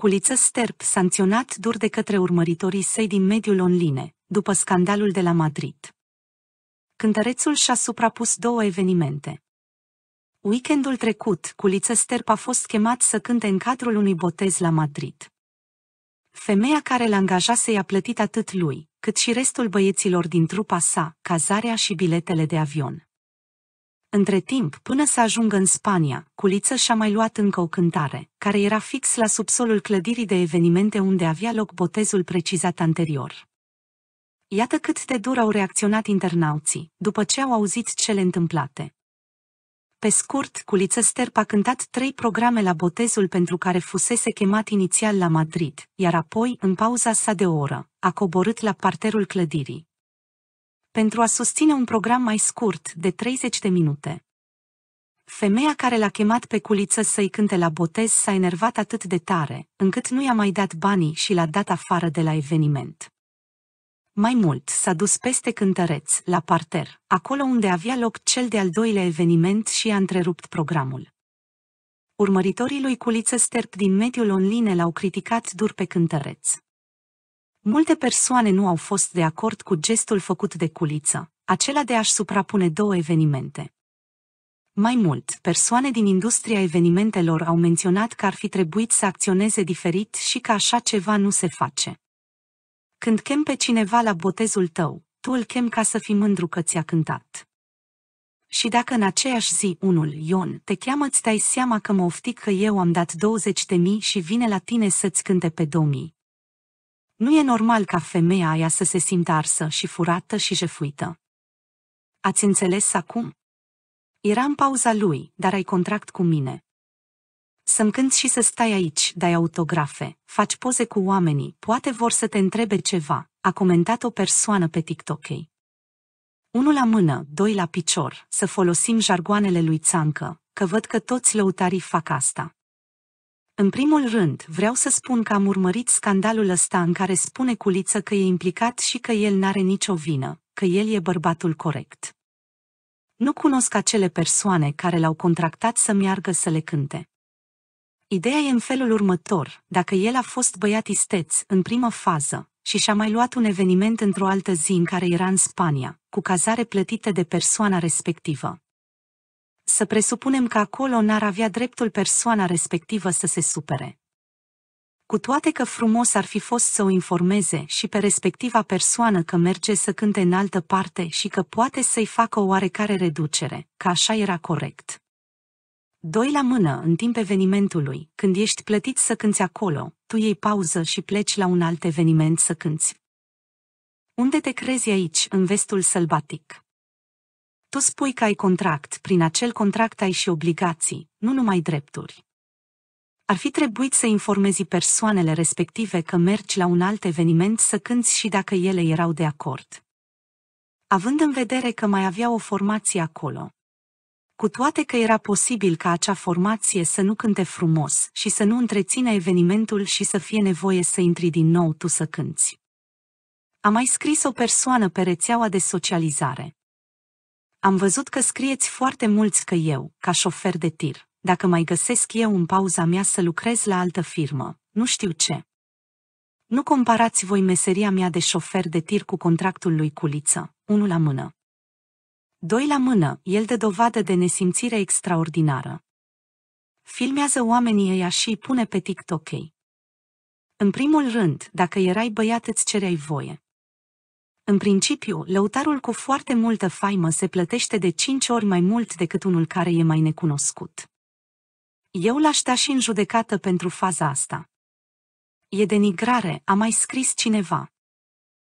Culiță Sterp sancționat dur de către urmăritorii săi din mediul online, după scandalul de la Madrid. Cântărețul și-a suprapus două evenimente. Weekendul trecut, Culiță Sterp a fost chemat să cânte în cadrul unui botez la Madrid. Femeia care l-a să i-a plătit atât lui, cât și restul băieților din trupa sa, cazarea și biletele de avion. Între timp, până să ajungă în Spania, Culiță și-a mai luat încă o cântare, care era fix la subsolul clădirii de evenimente unde avea loc botezul precizat anterior. Iată cât de dur au reacționat internauții, după ce au auzit cele întâmplate. Pe scurt, Culiță Sterp a cântat trei programe la botezul pentru care fusese chemat inițial la Madrid, iar apoi, în pauza sa de oră, a coborât la parterul clădirii, pentru a susține un program mai scurt, de 30 de minute. Femeia care l-a chemat pe culiță să-i cânte la botez s-a enervat atât de tare, încât nu i-a mai dat banii și l-a dat afară de la eveniment. Mai mult, s-a dus peste cântăreț, la parter, acolo unde avea loc cel de-al doilea eveniment și a întrerupt programul. Urmăritorii lui Culiță Sterp din mediul online l-au criticat dur pe cântăreț. Multe persoane nu au fost de acord cu gestul făcut de culiță, acela de a-și suprapune două evenimente. Mai mult, persoane din industria evenimentelor au menționat că ar fi trebuit să acționeze diferit și că așa ceva nu se face. Când chem pe cineva la botezul tău, tu îl chem ca să fii mândru că ți-a cântat. Și dacă în aceeași zi unul, Ion, te cheamă, îți dai seama că mă oftic că eu am dat 20 de mii și vine la tine să-ți cânte pe 2000, nu e normal ca femeia aia să se simtă arsă și furată și jefuită. Ați înțeles acum? Era în pauza lui, dar ai contract cu mine. Să-mi cânți și să stai aici, dai autografe, faci poze cu oamenii, poate vor să te întrebe ceva, a comentat o persoană pe TikTok. Unul la mână, doi la picior, să folosim jargoanele lui Țancă, că văd că toți lăutarii fac asta. În primul rând, vreau să spun că am urmărit scandalul ăsta în care spune Culiță că e implicat și că el n-are nicio vină, că el e bărbatul corect. Nu cunosc acele persoane care l-au contractat să meargă să le cânte. Ideea e în felul următor, dacă el a fost băiat isteț în primă fază și și-a mai luat un eveniment într-o altă zi în care era în Spania, cu cazare plătită de persoana respectivă, să presupunem că acolo n-ar avea dreptul persoana respectivă să se supere. Cu toate că frumos ar fi fost să o informeze și pe respectiva persoană că merge să cânte în altă parte și că poate să-i facă o oarecare reducere, că așa era corect. Doi la mână în timp evenimentului, când ești plătit să cânți acolo, tu iei pauză și pleci la un alt eveniment să cânți. Unde te crezi aici, în vestul sălbatic? Tu spui că ai contract, prin acel contract ai și obligații, nu numai drepturi. Ar fi trebuit să informezi persoanele respective că mergi la un alt eveniment să cânți și dacă ele erau de acord. Având în vedere că mai avea o formație acolo, cu toate că era posibil ca acea formație să nu cânte frumos și să nu întrețină evenimentul și să fie nevoie să intri din nou tu să cânți. A mai scris o persoană pe rețeaua de socializare. Am văzut că scrieți foarte mulți că eu, ca șofer de tir, dacă mai găsesc eu în pauza mea să lucrez la altă firmă, nu știu ce. Nu comparați voi meseria mea de șofer de tir cu contractul lui Culiță, unul la mână. Doi la mână, el dă dovadă de nesimțire extraordinară. Filmează oamenii ăia și îi pune pe TikTok. ei. În primul rând, dacă erai băiat îți cereai voie. În principiu, lăutarul cu foarte multă faimă se plătește de cinci ori mai mult decât unul care e mai necunoscut. Eu l-aș da și în judecată pentru faza asta. E denigrare, a mai scris cineva.